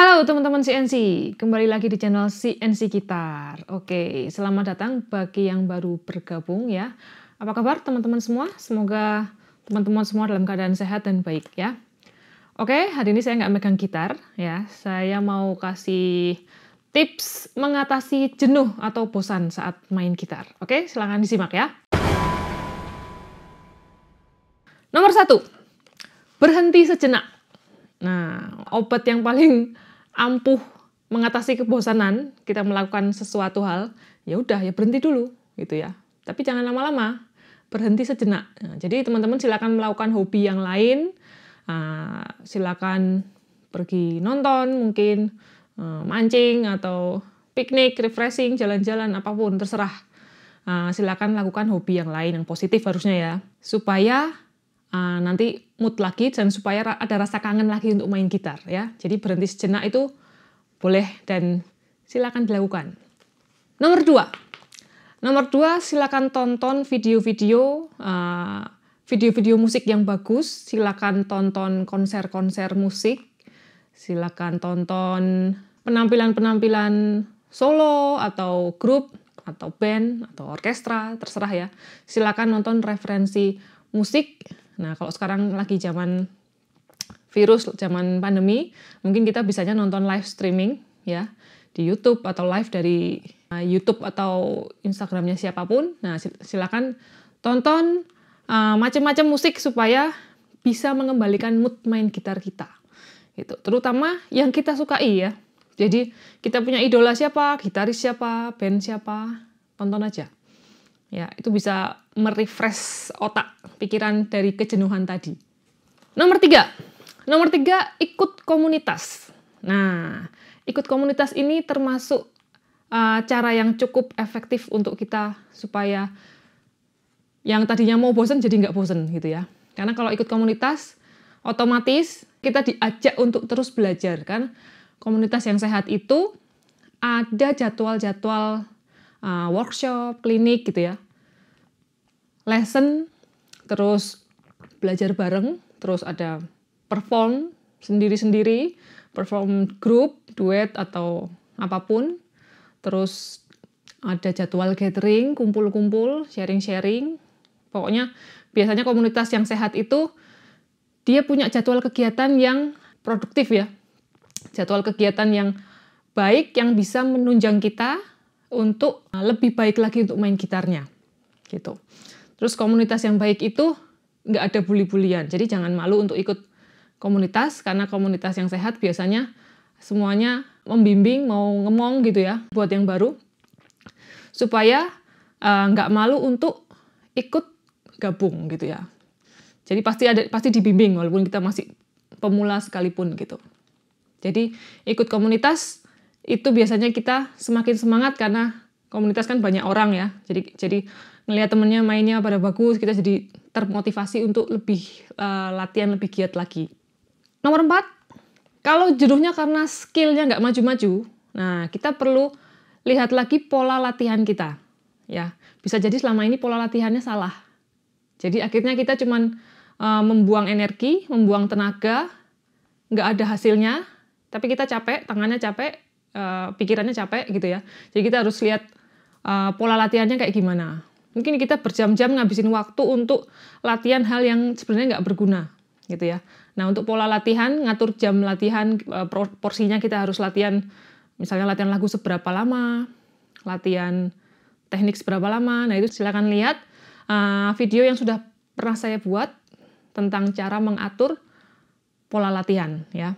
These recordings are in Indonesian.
Halo teman-teman CNC, kembali lagi di channel CNC Gitar. Oke, selamat datang bagi yang baru bergabung ya. Apa kabar teman-teman semua? Semoga teman-teman semua dalam keadaan sehat dan baik ya. Oke, hari ini saya nggak megang gitar ya. Saya mau kasih tips mengatasi jenuh atau bosan saat main gitar. Oke, silahkan disimak ya. Nomor satu, berhenti sejenak. Nah, obat yang paling ampuh mengatasi kebosanan kita melakukan sesuatu hal ya udah ya berhenti dulu gitu ya tapi jangan lama-lama berhenti sejenak nah, jadi teman-teman silakan melakukan hobi yang lain uh, silakan pergi nonton mungkin uh, mancing atau piknik refreshing jalan-jalan apapun terserah uh, silakan lakukan hobi yang lain yang positif harusnya ya supaya uh, nanti mood lagi dan supaya ada rasa kangen lagi untuk main gitar ya. Jadi berhenti sejenak itu boleh dan silakan dilakukan. Nomor dua, nomor dua silakan tonton video-video video ah, video-video musik yang bagus. Silakan tonton konser-konser musik. Silakan tonton penampilan-penampilan solo atau grup atau band atau orkestra terserah ya. Silakan nonton referensi musik Nah, kalau sekarang lagi zaman virus, zaman pandemi, mungkin kita bisanya nonton live streaming ya di YouTube atau live dari uh, YouTube atau Instagramnya siapapun. Nah, silakan tonton uh, macam-macam musik supaya bisa mengembalikan mood main gitar kita. Gitu. Terutama yang kita sukai ya. Jadi kita punya idola siapa, gitaris siapa, band siapa, tonton aja. Ya, itu bisa merefresh otak, pikiran dari kejenuhan tadi. Nomor tiga, nomor tiga ikut komunitas. Nah, ikut komunitas ini termasuk uh, cara yang cukup efektif untuk kita supaya yang tadinya mau bosen jadi nggak bosen gitu ya. Karena kalau ikut komunitas, otomatis kita diajak untuk terus belajar kan. Komunitas yang sehat itu ada jadwal-jadwal uh, workshop, klinik gitu ya. Lesson, terus belajar bareng, terus ada perform sendiri-sendiri, perform grup, duet atau apapun. Terus ada jadwal gathering, kumpul-kumpul, sharing-sharing. Pokoknya biasanya komunitas yang sehat itu dia punya jadwal kegiatan yang produktif ya. Jadwal kegiatan yang baik yang bisa menunjang kita untuk uh, lebih baik lagi untuk main gitarnya gitu. Terus komunitas yang baik itu nggak ada bully-bulian. Jadi jangan malu untuk ikut komunitas karena komunitas yang sehat biasanya semuanya membimbing mau ngemong gitu ya buat yang baru supaya uh, nggak malu untuk ikut gabung gitu ya. Jadi pasti ada pasti dibimbing walaupun kita masih pemula sekalipun gitu. Jadi ikut komunitas itu biasanya kita semakin semangat karena komunitas kan banyak orang ya. Jadi jadi ngelihat temennya mainnya pada bagus, kita jadi termotivasi untuk lebih uh, latihan lebih giat lagi. Nomor empat, kalau jenuhnya karena skillnya nggak maju-maju, nah kita perlu lihat lagi pola latihan kita. Ya, bisa jadi selama ini pola latihannya salah. Jadi akhirnya kita cuman uh, membuang energi, membuang tenaga, nggak ada hasilnya, tapi kita capek, tangannya capek, Eh, pikirannya capek gitu ya. Jadi kita harus lihat eh, pola latihannya kayak gimana. Mungkin kita berjam-jam ngabisin waktu untuk latihan hal yang sebenarnya nggak berguna gitu ya. Nah untuk pola latihan, ngatur jam latihan, eh, porsinya kita harus latihan, misalnya latihan lagu seberapa lama, latihan teknik seberapa lama. Nah itu silakan lihat video yang sudah pernah saya buat tentang cara mengatur pola latihan ya.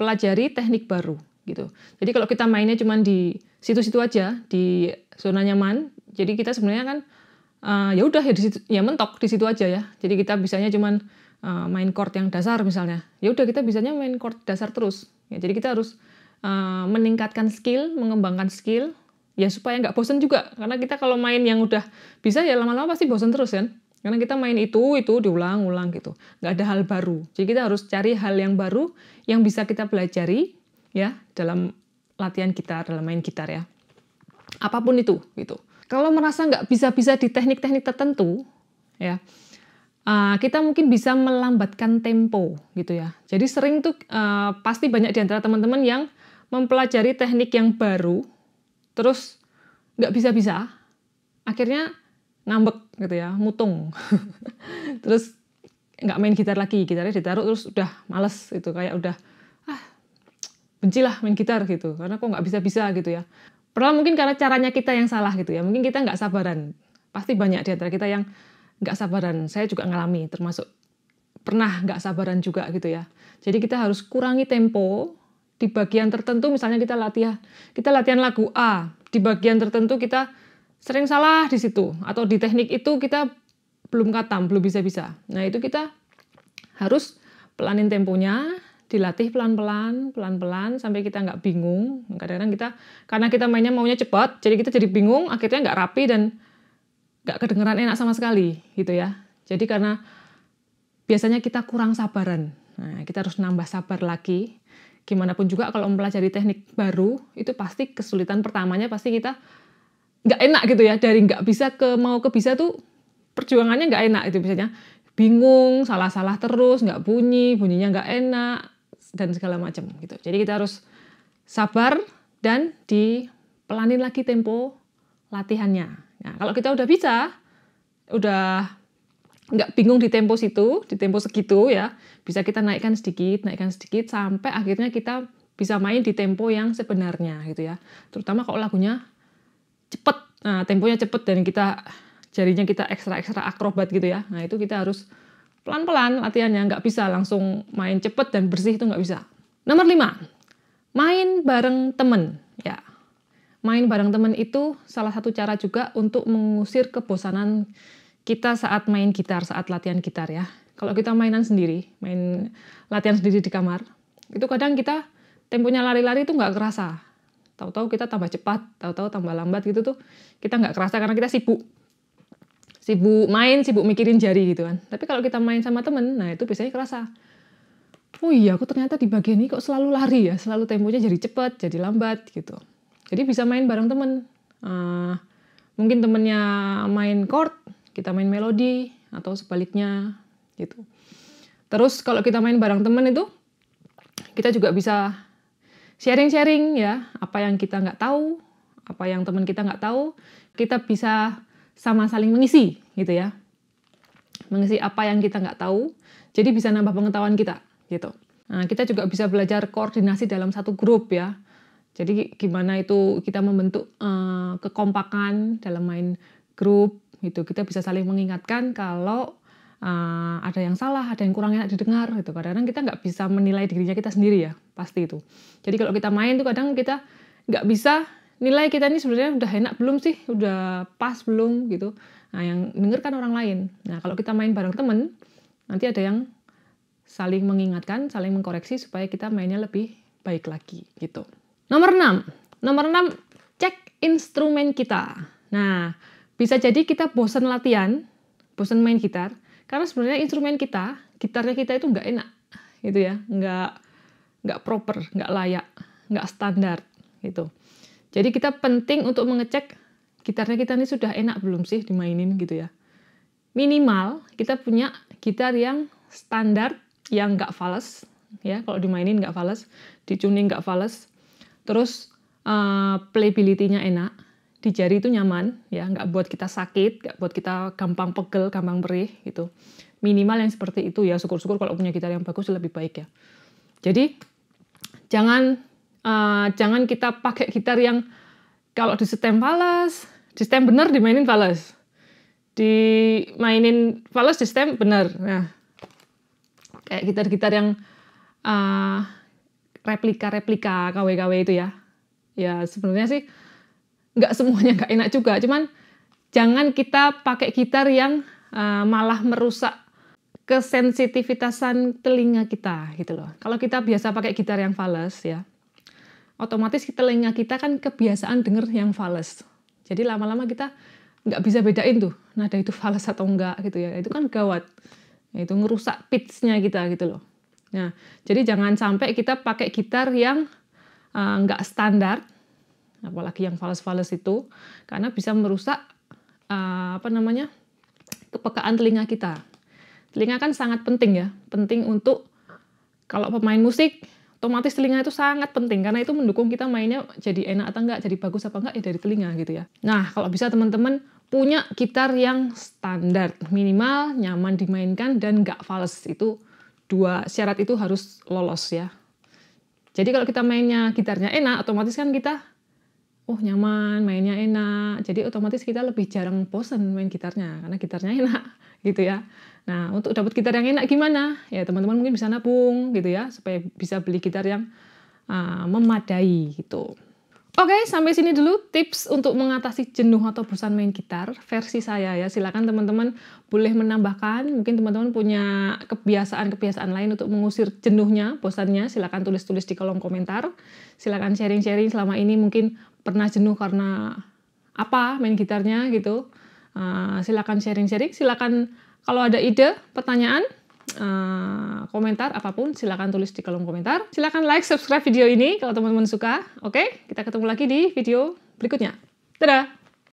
Pelajari teknik baru gitu. Jadi kalau kita mainnya cuma di situ-situ aja di zona nyaman, jadi kita sebenarnya kan uh, ya udah ya di situ, ya mentok di situ aja ya. Jadi kita bisanya cuma uh, eh, main chord yang dasar misalnya. Ya udah kita bisanya main chord dasar terus. Ya, jadi kita harus uh, meningkatkan skill, mengembangkan skill ya supaya nggak bosen juga. Karena kita kalau main yang udah bisa ya lama-lama pasti bosen terus kan. Karena kita main itu, itu diulang-ulang gitu. Nggak ada hal baru. Jadi kita harus cari hal yang baru yang bisa kita pelajari, ya dalam latihan gitar, dalam main gitar ya. Apapun itu gitu. Kalau merasa nggak bisa-bisa di teknik-teknik tertentu, ya uh, kita mungkin bisa melambatkan tempo gitu ya. Jadi sering tuh uh, pasti banyak di antara teman-teman yang mempelajari teknik yang baru, terus nggak bisa-bisa, akhirnya ngambek gitu ya, mutung. terus nggak main gitar lagi, gitarnya ditaruh terus udah males gitu kayak udah bencilah main gitar gitu karena kok nggak bisa bisa gitu ya pernah mungkin karena caranya kita yang salah gitu ya mungkin kita nggak sabaran pasti banyak di antara kita yang nggak sabaran saya juga ngalami termasuk pernah nggak sabaran juga gitu ya jadi kita harus kurangi tempo di bagian tertentu misalnya kita latihan kita latihan lagu A di bagian tertentu kita sering salah di situ atau di teknik itu kita belum katam belum bisa bisa nah itu kita harus pelanin temponya dilatih pelan-pelan, pelan-pelan sampai kita nggak bingung. Kadang-kadang kita karena kita mainnya maunya cepat, jadi kita jadi bingung, akhirnya nggak rapi dan nggak kedengeran enak sama sekali gitu ya. Jadi karena biasanya kita kurang sabaran. Nah, kita harus nambah sabar lagi. Gimana pun juga kalau mempelajari teknik baru, itu pasti kesulitan pertamanya pasti kita nggak enak gitu ya. Dari nggak bisa ke mau ke bisa tuh perjuangannya nggak enak itu biasanya bingung, salah-salah terus, nggak bunyi, bunyinya nggak enak, dan segala macam gitu. Jadi kita harus sabar dan dipelanin lagi tempo latihannya. Nah, kalau kita udah bisa, udah nggak bingung di tempo situ, di tempo segitu ya, bisa kita naikkan sedikit, naikkan sedikit sampai akhirnya kita bisa main di tempo yang sebenarnya gitu ya. Terutama kalau lagunya cepet, nah temponya cepet dan kita jarinya kita ekstra-ekstra akrobat gitu ya. Nah itu kita harus Pelan-pelan latihannya, nggak bisa langsung main cepet dan bersih itu nggak bisa. Nomor lima, main bareng temen. Ya, main bareng temen itu salah satu cara juga untuk mengusir kebosanan kita saat main gitar, saat latihan gitar ya. Kalau kita mainan sendiri, main latihan sendiri di kamar, itu kadang kita temponya lari-lari itu nggak kerasa. Tahu-tahu kita tambah cepat, tahu-tahu tambah lambat gitu tuh, kita nggak kerasa karena kita sibuk sibuk main, sibuk mikirin jari gitu kan. Tapi kalau kita main sama temen, nah itu biasanya kerasa. Oh iya, aku ternyata di bagian ini kok selalu lari ya, selalu temponya jadi cepet, jadi lambat gitu. Jadi bisa main bareng temen. Uh, mungkin temennya main chord, kita main melodi, atau sebaliknya gitu. Terus kalau kita main bareng temen itu, kita juga bisa sharing-sharing ya, apa yang kita nggak tahu, apa yang temen kita nggak tahu, kita bisa sama saling mengisi gitu ya mengisi apa yang kita nggak tahu jadi bisa nambah pengetahuan kita gitu nah kita juga bisa belajar koordinasi dalam satu grup ya jadi gimana itu kita membentuk uh, kekompakan dalam main grup gitu kita bisa saling mengingatkan kalau uh, ada yang salah, ada yang kurang enak didengar gitu. Kadang-kadang kita nggak bisa menilai dirinya kita sendiri ya, pasti itu. Jadi kalau kita main tuh kadang kita nggak bisa nilai kita ini sebenarnya udah enak belum sih udah pas belum gitu nah yang dengarkan orang lain nah kalau kita main bareng temen nanti ada yang saling mengingatkan saling mengkoreksi supaya kita mainnya lebih baik lagi gitu nomor 6 nomor 6 cek instrumen kita nah bisa jadi kita bosan latihan bosan main gitar karena sebenarnya instrumen kita gitarnya kita itu nggak enak gitu ya nggak nggak proper nggak layak nggak standar gitu jadi kita penting untuk mengecek gitarnya kita ini sudah enak belum sih dimainin gitu ya. Minimal kita punya gitar yang standar yang nggak fals ya kalau dimainin nggak fals, dicuni nggak fals, terus uh, playability-nya enak, di jari itu nyaman ya nggak buat kita sakit, nggak buat kita gampang pegel, gampang perih gitu. Minimal yang seperti itu ya syukur-syukur kalau punya gitar yang bagus lebih baik ya. Jadi jangan Eh, jangan kita pakai gitar yang kalau di stem falas, di stem benar dimainin falas. Dimainin falas di stem benar. Nah, kayak gitar-gitar yang uh, replika-replika KW-KW itu ya. Ya sebenarnya sih nggak semuanya nggak enak juga, cuman jangan kita pakai gitar yang uh, malah merusak kesensitivitasan telinga kita gitu loh. Kalau kita biasa pakai gitar yang fals ya, otomatis kita telinga kita kan kebiasaan dengar yang fals. Jadi lama-lama kita nggak bisa bedain tuh nada itu fals atau enggak gitu ya. Itu kan gawat. Ya, itu ngerusak pitch-nya kita gitu loh. Nah, jadi jangan sampai kita pakai gitar yang uh, nggak standar, apalagi yang fals-fals itu, karena bisa merusak uh, apa namanya kepekaan telinga kita. Telinga kan sangat penting ya, penting untuk kalau pemain musik otomatis telinga itu sangat penting karena itu mendukung kita mainnya jadi enak atau enggak, jadi bagus apa enggak ya dari telinga gitu ya. Nah, kalau bisa teman-teman punya gitar yang standar, minimal nyaman dimainkan dan enggak fals. Itu dua syarat itu harus lolos ya. Jadi kalau kita mainnya gitarnya enak, otomatis kan kita oh nyaman, mainnya enak. Jadi otomatis kita lebih jarang bosan main gitarnya karena gitarnya enak gitu ya. Nah, untuk dapat gitar yang enak gimana? Ya, teman-teman mungkin bisa nabung gitu ya, supaya bisa beli gitar yang uh, memadai gitu. Oke, sampai sini dulu tips untuk mengatasi jenuh atau bosan main gitar versi saya ya. Silakan teman-teman boleh menambahkan, mungkin teman-teman punya kebiasaan-kebiasaan lain untuk mengusir jenuhnya, bosannya, silakan tulis-tulis di kolom komentar. Silakan sharing-sharing selama ini mungkin pernah jenuh karena apa main gitarnya gitu. Uh, silakan sharing-sharing, silakan kalau ada ide, pertanyaan, eh, komentar apapun silakan tulis di kolom komentar. Silakan like, subscribe video ini kalau teman-teman suka. Oke, kita ketemu lagi di video berikutnya. Dadah!